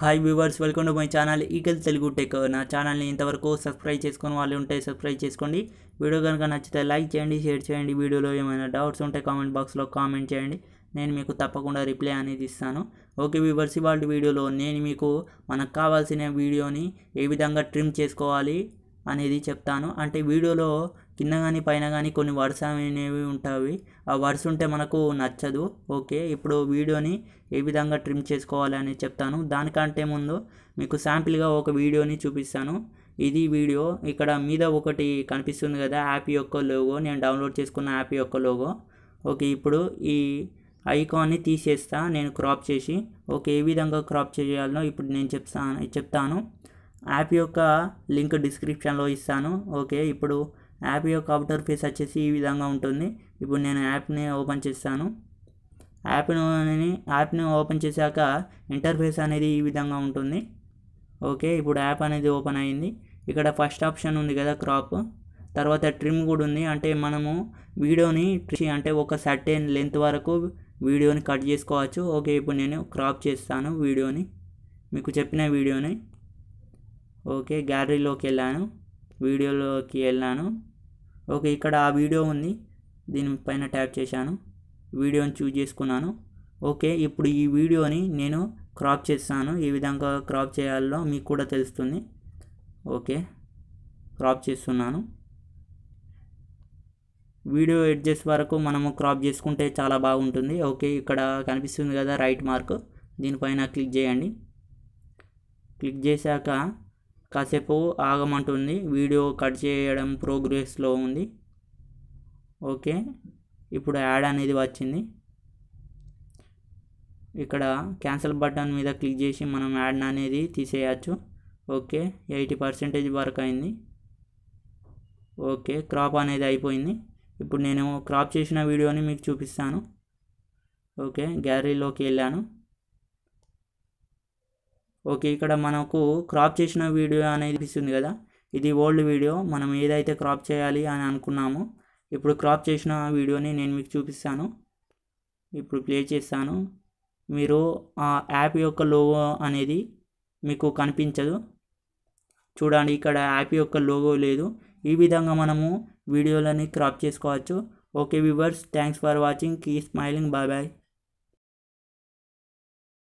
hi viewers welcome to my channel eagle Telugu tech నా ఛానల్ని ఇంతవరకు సబ్స్క్రైబ్ చేసుకుని వాళ్ళు ఉంటే సబ్స్క్రైబ్ చేసుకోండి వీడియో కనుక నచ్చితే లైక్ చేయండి షేర్ చేయండి వీడియోలో ఏమైనా డౌట్స్ ఉంటే కామెంట్ బాక్స్లో కామెంట్ చేయండి నేను మీకు తప్పకుండా రిప్లై అనేది ఇస్తాను ఓకే వ్యూవర్స్ ఇవాళ వీడియోలో నేను మీకు మనకు కావాల్సిన వీడియోని ఏ విధంగా ట్రిమ్ చేసుకోవాలి అనేది చెప్తాను అంటే వీడియోలో కింద కానీ పైన కానీ కొన్ని వర్డ్స్ అనేవి ఉంటాయి ఆ వర్డ్స్ ఉంటే మనకు నచ్చదు ఓకే ఇప్పుడు వీడియోని ఏ విధంగా ట్రిమ్ చేసుకోవాలని చెప్తాను దానికంటే ముందు మీకు శాంపిల్గా ఒక వీడియోని చూపిస్తాను ఇది వీడియో ఇక్కడ మీద ఒకటి కనిపిస్తుంది కదా యాప్ యొక్క లోగో నేను డౌన్లోడ్ చేసుకున్న యాప్ యొక్క లోగో ఓకే ఇప్పుడు ఈ ఐకాన్ని తీసేస్తా నేను క్రాప్ చేసి ఓకే ఏ విధంగా క్రాప్ చేయాలనో ఇప్పుడు నేను చెప్తాను చెప్తాను యాప్ యొక్క లింక్ డిస్క్రిప్షన్లో ఇస్తాను ఓకే ఇప్పుడు యాప్ యొక్క అవుటర్ ఫేస్ వచ్చేసి ఈ విధంగా ఉంటుంది ఇప్పుడు నేను యాప్ని ఓపెన్ చేస్తాను యాప్ను యాప్ని ఓపెన్ చేశాక ఇంటర్ఫేస్ అనేది ఈ విధంగా ఉంటుంది ఓకే ఇప్పుడు యాప్ అనేది ఓపెన్ అయింది ఇక్కడ ఫస్ట్ ఆప్షన్ ఉంది కదా క్రాప్ తర్వాత ట్రిమ్ కూడా ఉంది అంటే మనము వీడియోని అంటే ఒక సర్టెన్ లెంత్ వరకు వీడియోని కట్ చేసుకోవచ్చు ఓకే ఇప్పుడు నేను క్రాప్ చేస్తాను వీడియోని మీకు చెప్పిన వీడియోని ఓకే గ్యాలరీలోకి వెళ్ళాను వీడియోలోకి వెళ్ళాను ఓకే ఇక్కడ ఆ వీడియో ఉంది దీనిపైన ట్యాప్ చేశాను వీడియోని చూజ్ చేసుకున్నాను ఓకే ఇప్పుడు ఈ వీడియోని నేను క్రాప్ చేస్తాను ఏ విధంగా క్రాప్ చేయాలో మీకు కూడా తెలుస్తుంది ఓకే క్రాప్ చేస్తున్నాను వీడియో ఎడ్జెస్ వరకు మనము క్రాప్ చేసుకుంటే చాలా బాగుంటుంది ఓకే ఇక్కడ కనిపిస్తుంది కదా రైట్ మార్క్ దీనిపైన క్లిక్ చేయండి క్లిక్ చేశాక కాసేపు ఆగమంటుంది వీడియో కట్ చేయడం ప్రోగ్రెస్లో ఉంది ఓకే ఇప్పుడు యాడ్ అనేది వచ్చింది ఇక్కడ క్యాన్సిల్ బటన్ మీద క్లిక్ చేసి మనం యాడ్ అనేది తీసేయచ్చు ఓకే ఎయిటీ పర్సెంటేజ్ వరకు అయింది ఓకే క్రాప్ అనేది అయిపోయింది ఇప్పుడు నేను క్రాప్ చేసిన వీడియోని మీకు చూపిస్తాను ఓకే గ్యాలరీలోకి వెళ్ళాను ఓకే ఇక్కడ మనకు క్రాప్ చేసిన వీడియో అనేది ఇస్తుంది కదా ఇది ఓల్డ్ వీడియో మనం ఏదైతే క్రాప్ చేయాలి అని అనుకున్నామో ఇప్పుడు క్రాప్ చేసిన వీడియోని నేను మీకు చూపిస్తాను ఇప్పుడు ప్లే చేస్తాను మీరు ఆ యాప్ యొక్క లోగో అనేది మీకు కనిపించదు చూడండి ఇక్కడ యాప్ యొక్క లోగో లేదు ఈ విధంగా మనము వీడియోలని క్రాప్ చేసుకోవచ్చు okay viewers thanks for watching keep smiling bye bye